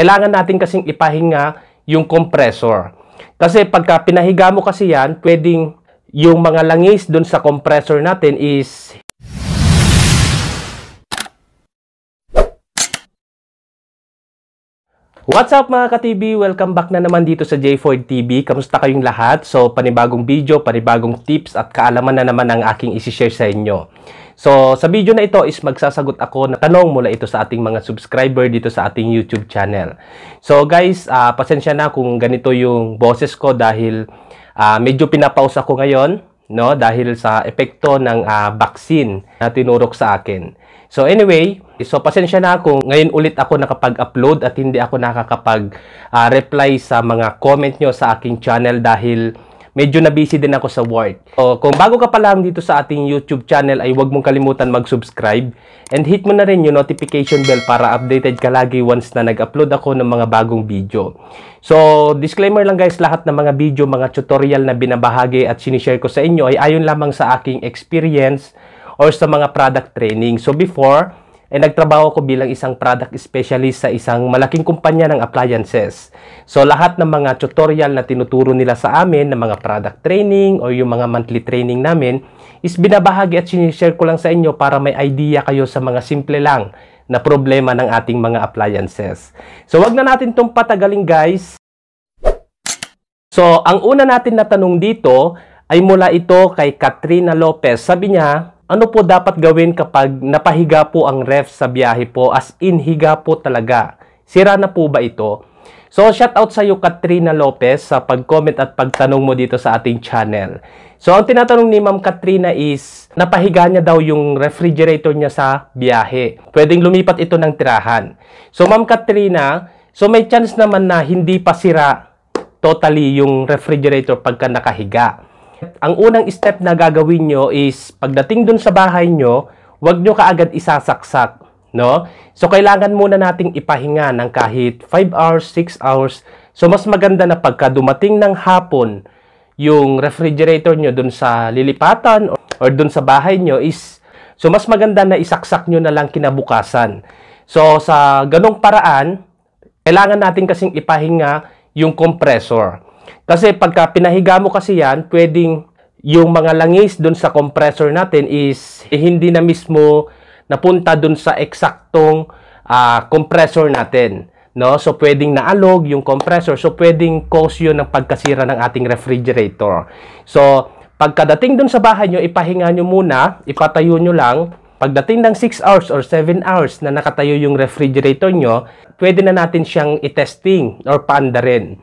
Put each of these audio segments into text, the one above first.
Kailangan natin kasing ipahinga yung compressor. Kasi pagka pinahiga mo kasi yan, pwedeng yung mga langis dun sa compressor natin is What's up mga ka-TV? Welcome back na naman dito sa J Ford TV. Kamusta kayong lahat? So, panibagong video, panibagong tips at kaalaman na naman ang aking isishare sa inyo. So, sa video na ito is magsasagot ako ng tanong mula ito sa ating mga subscriber dito sa ating YouTube channel. So, guys, uh, pasensya na kung ganito yung boses ko dahil uh, medyo pinapause ako ngayon no dahil sa epekto ng uh, vaccine na tinurok sa akin. So anyway, so pasensya na ako. Ngayon ulit ako nakapag-upload at hindi ako nakakapag-reply uh, sa mga comment nyo sa aking channel dahil medyo na busy din ako sa work. So, kung bago ka pa lang dito sa ating YouTube channel ay huwag mong kalimutan mag-subscribe and hit mo na rin yung notification bell para updated ka lagi once na nag-upload ako ng mga bagong video. So, disclaimer lang guys, lahat ng mga video, mga tutorial na binabahagi at sinishare ko sa inyo ay ayon lamang sa aking experience or sa mga product training. So, before, eh nagtrabaho ko bilang isang product specialist sa isang malaking kumpanya ng appliances. So lahat ng mga tutorial na tinuturo nila sa amin, ng mga product training o yung mga monthly training namin, is binabahagi at sinishare ko lang sa inyo para may idea kayo sa mga simple lang na problema ng ating mga appliances. So wag na natin itong patagaling guys. So ang una natin na tanong dito ay mula ito kay Katrina Lopez. Sabi niya, ano po dapat gawin kapag napahiga po ang ref sa biyahe po? As in, higa po talaga. Sira na po ba ito? So, shout out sa iyo Katrina Lopez sa pag-comment at pagtanong mo dito sa ating channel. So, ang tinatanong ni Ma'am Katrina is, napahiga niya daw yung refrigerator niya sa biyahe. Pwedeng lumipat ito ng tirahan. So, Ma'am Katrina, so may chance naman na hindi pa sira totally yung refrigerator pagka nakahiga. Ang unang step na gagawin nyo is pagdating dun sa bahay nyo, wag nyo kaagad isasaksak. No? So, kailangan muna nating ipahinga ng kahit 5 hours, 6 hours. So, mas maganda na pagka dumating ng hapon, yung refrigerator nyo dun sa lilipatan or, or dun sa bahay nyo is, so mas maganda na isaksak nyo na lang kinabukasan. So, sa ganong paraan, kailangan natin kasing ipahinga yung compressor. Kasi pagka pinahiga mo kasi yan, pwedeng yung mga langis doon sa compressor natin is hindi na mismo napunta doon sa eksaktong uh, compressor natin. No? So, pwedeng naalog yung compressor. So, pwedeng cause yun ng pagkasira ng ating refrigerator. So, pagkadating doon sa bahay nyo, ipahinga nyo muna, ipatayo nyo lang, Pagdating ng 6 hours or 7 hours na nakatayo yung refrigerator nyo, pwede na natin siyang i-testing or paandarin.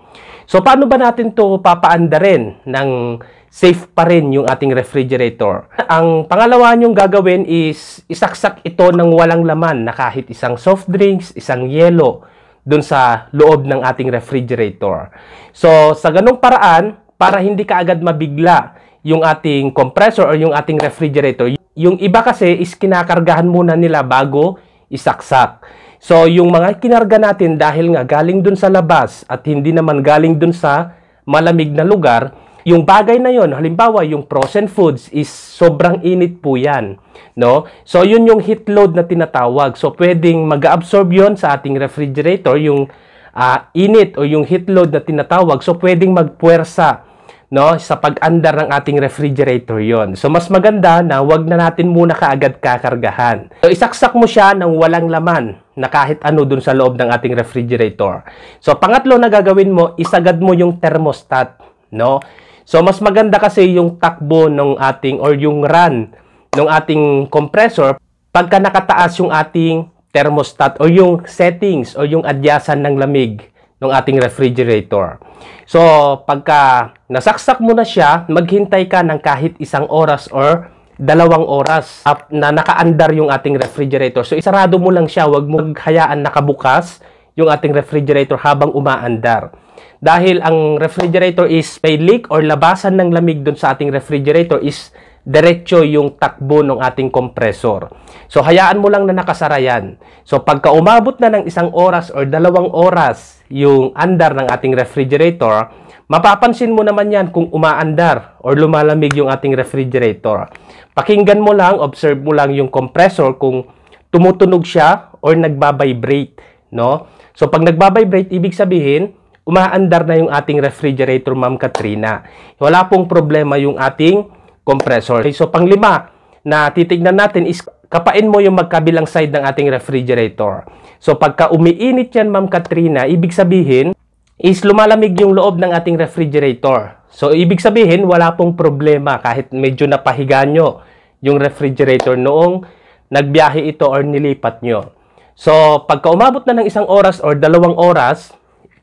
So, paano ba natin to papaandarin ng safe pa rin yung ating refrigerator? Ang pangalawa nyong gagawin is isaksak ito ng walang laman na kahit isang soft drinks, isang yelo, dun sa loob ng ating refrigerator. So, sa ganong paraan, para hindi ka agad mabigla yung ating compressor or yung ating refrigerator, yung iba kasi is kinakargahan muna nila bago isaksak. So, yung mga kinarga natin dahil nga galing dun sa labas at hindi naman galing dun sa malamig na lugar, yung bagay na yon, halimbawa yung frozen foods is sobrang init po yan. No? So, yun yung heat load na tinatawag. So, pwedeng mag-absorb yon sa ating refrigerator, yung uh, init o yung heat load na tinatawag. So, pwedeng magpuwersa no? Sa pag-andar ng ating refrigerator 'yon. So mas maganda na 'wag na natin muna kaagad kakargahan. So isaksak mo siya ng walang laman na kahit ano dun sa loob ng ating refrigerator. So pangatlo na gagawin mo, isagad mo yung thermostat, no? So mas maganda kasi yung takbo ng ating or yung run ng ating compressor pagka nakataas yung ating thermostat o yung settings o yung adyasan ng lamig ng ating refrigerator. So, pagka nasaksak mo na siya, maghintay ka ng kahit isang oras or dalawang oras na nakaandar yung ating refrigerator. So, isarado mo lang siya. Huwag mo hayaan nakabukas yung ating refrigerator habang umaandar. Dahil ang refrigerator is may leak or labasan ng lamig doon sa ating refrigerator is diretso yung takbo ng ating compressor. So hayaan mo lang na nakasara yan. So pagka umabot na ng isang oras or dalawang oras yung andar ng ating refrigerator, mapapansin mo naman yan kung umaandar or lumalamig yung ating refrigerator. Pakinggan mo lang, observe mo lang yung compressor kung tumutunog siya or nagbabibrate, no? So pag nagbabibrate, ibig sabihin, umaandar na yung ating refrigerator, Ma'am Katrina. Wala pong problema yung ating compressor. Okay, so panglima na titignan natin is kapain mo yung magkabilang side ng ating refrigerator. So pagka umiinit yan Ma'am Katrina, ibig sabihin is lumalamig yung loob ng ating refrigerator. So ibig sabihin wala pong problema kahit medyo napahiga nyo yung refrigerator noong nagbiyahe ito or nilipat nyo. So pagka umabot na ng isang oras or dalawang oras,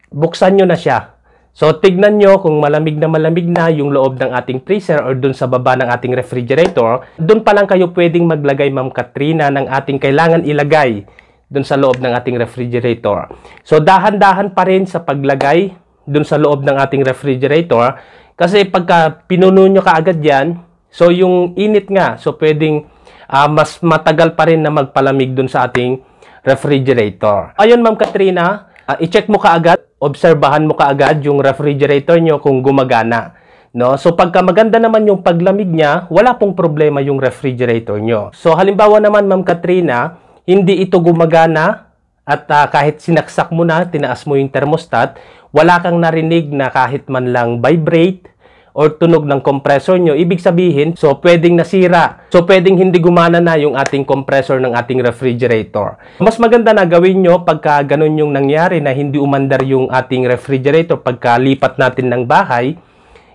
buksan nyo na siya So, tignan nyo kung malamig na malamig na yung loob ng ating freezer or dun sa baba ng ating refrigerator. Dun pa lang kayo pwedeng maglagay, Ma'am Katrina, ng ating kailangan ilagay dun sa loob ng ating refrigerator. So, dahan-dahan pa rin sa paglagay dun sa loob ng ating refrigerator. Kasi pagka pinuno nyo kaagad yan, so yung init nga, so pwedeng uh, mas matagal pa rin na magpalamig dun sa ating refrigerator. Ayun, Ma'am Katrina, uh, i-check mo kaagad obserbahan mo kaagad yung refrigerator nyo kung gumagana. No? So pagka maganda naman yung paglamig niya, wala pong problema yung refrigerator nyo. So halimbawa naman Ma'am Katrina, hindi ito gumagana at uh, kahit sinaksak mo na, tinaas mo yung thermostat, wala kang narinig na kahit man lang vibrate or tunog ng compressor nyo, ibig sabihin, so pwedeng nasira. So pwedeng hindi gumana na yung ating compressor ng ating refrigerator. Mas maganda na gawin nyo pagka ganun yung nangyari na hindi umandar yung ating refrigerator pagka lipat natin ng bahay,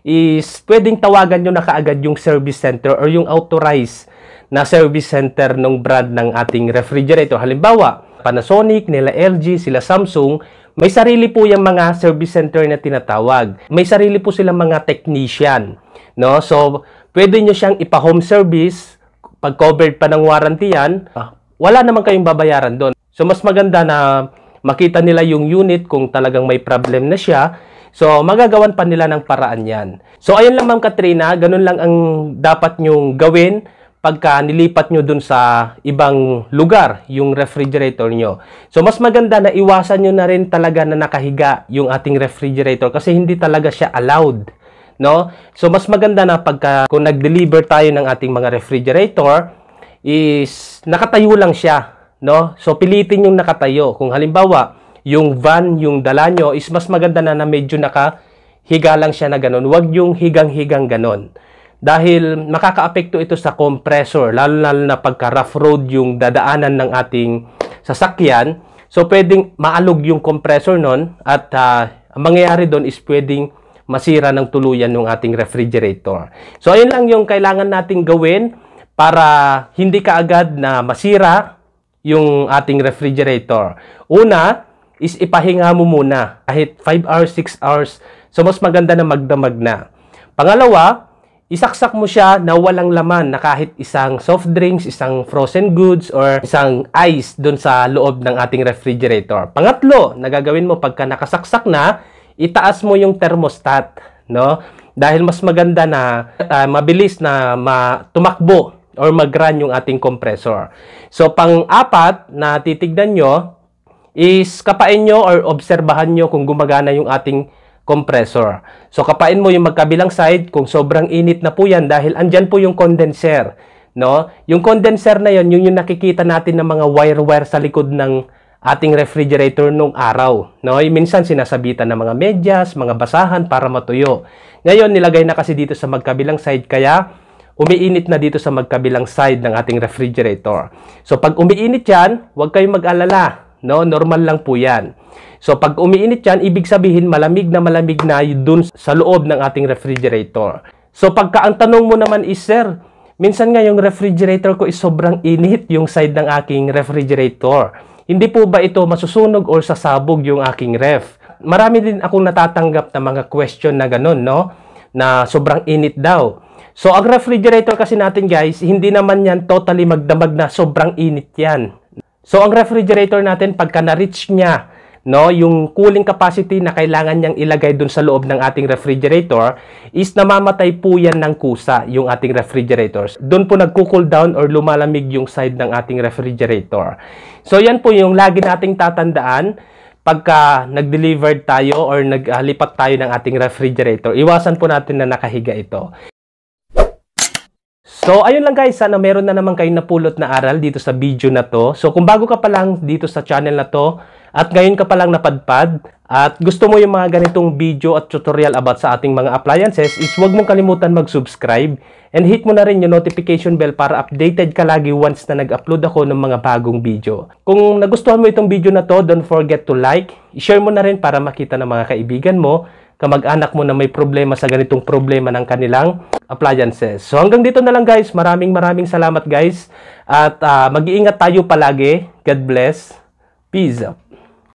is pwedeng tawagan nyo na kaagad yung service center or yung authorized na service center ng brand ng ating refrigerator. Halimbawa, Panasonic, nila LG, sila Samsung, may sarili po yung mga service center na tinatawag. May sarili po silang mga technician. No? So, pwede nyo siyang ipa-home service, pag covered pa ng warranty yan, ah, wala naman kayong babayaran doon. So, mas maganda na makita nila yung unit kung talagang may problem na siya. So, magagawan pa nila ng paraan yan. So, ayun lang ma'am Katrina, ganun lang ang dapat nyong gawin pagka nilipat nyo dun sa ibang lugar yung refrigerator nyo. So, mas maganda na iwasan nyo na rin talaga na nakahiga yung ating refrigerator kasi hindi talaga siya allowed. No? So, mas maganda na pagka kung nag-deliver tayo ng ating mga refrigerator is nakatayo lang siya. No? So, pilitin yung nakatayo. Kung halimbawa, yung van, yung dala nyo is mas maganda na na medyo nakahiga lang siya na ganun. Huwag yung higang-higang ganun dahil makakaapekto ito sa compressor lalo, lalo na pagka rough road yung dadaanan ng ating sasakyan so pwedeng maalog yung compressor nun at uh, ang mangyayari doon is pwedeng masira ng tuluyan ng ating refrigerator so ayun lang yung kailangan nating gawin para hindi kaagad na masira yung ating refrigerator una is ipahinga mo muna kahit 5 hours 6 hours so mas maganda na magdamag na pangalawa Isaksak mo siya na walang laman na kahit isang soft drinks, isang frozen goods, or isang ice doon sa loob ng ating refrigerator. Pangatlo, nagagawin mo pagka nakasaksak na, itaas mo yung thermostat, no? Dahil mas maganda na uh, mabilis na tumakbo or mag-run yung ating compressor. So, pang-apat na titignan nyo is kapain nyo or obserbahan nyo kung gumagana yung ating compressor. So kapain mo yung magkabilang side kung sobrang init na po yan dahil andyan po yung condenser. No? Yung condenser na yon yung yung nakikita natin ng mga wire-wire sa likod ng ating refrigerator nung araw. No? Minsan sinasabitan ng mga medyas, mga basahan para matuyo. Ngayon nilagay na kasi dito sa magkabilang side kaya umiinit na dito sa magkabilang side ng ating refrigerator. So pag umiinit yan, huwag kayong mag-alala. No, normal lang po 'yan. So pag umiinit 'yan, ibig sabihin malamig na malamig na dun sa loob ng ating refrigerator. So pagka ang tanong mo naman is, sir, minsan nga yung refrigerator ko is sobrang init yung side ng aking refrigerator. Hindi po ba ito masusunog or sasabog yung aking ref? Marami din akong natatanggap na mga question na ganun, no? Na sobrang init daw. So ang refrigerator kasi natin guys, hindi naman yan totally magdamag na sobrang init yan. So ang refrigerator natin pagka na-reach niya no, yung cooling capacity na kailangan niyang ilagay dun sa loob ng ating refrigerator is namamatay po yan ng kusa yung ating refrigerators. Doon po nagko-cool down or lumalamig yung side ng ating refrigerator. So yan po yung lagi nating tatandaan pagka nag-delivered tayo or naglipat tayo ng ating refrigerator. Iwasan po natin na nakahiga ito. So, ayun lang guys. Sana meron na naman kayong napulot na aral dito sa video na to. So, kung bago ka pa lang dito sa channel na to, at ngayon ka pa lang napadpad, at gusto mo yung mga ganitong video at tutorial about sa ating mga appliances, is huwag mong kalimutan mag-subscribe and hit mo na rin yung notification bell para updated ka lagi once na nag-upload ako ng mga bagong video. Kung nagustuhan mo itong video na to, don't forget to like, share mo na rin para makita ng mga kaibigan mo, kamag-anak mo na may problema sa ganitong problema ng kanilang appliances. So hanggang dito na lang guys. Maraming maraming salamat guys. At uh, mag-iingat tayo palagi. God bless. Peace.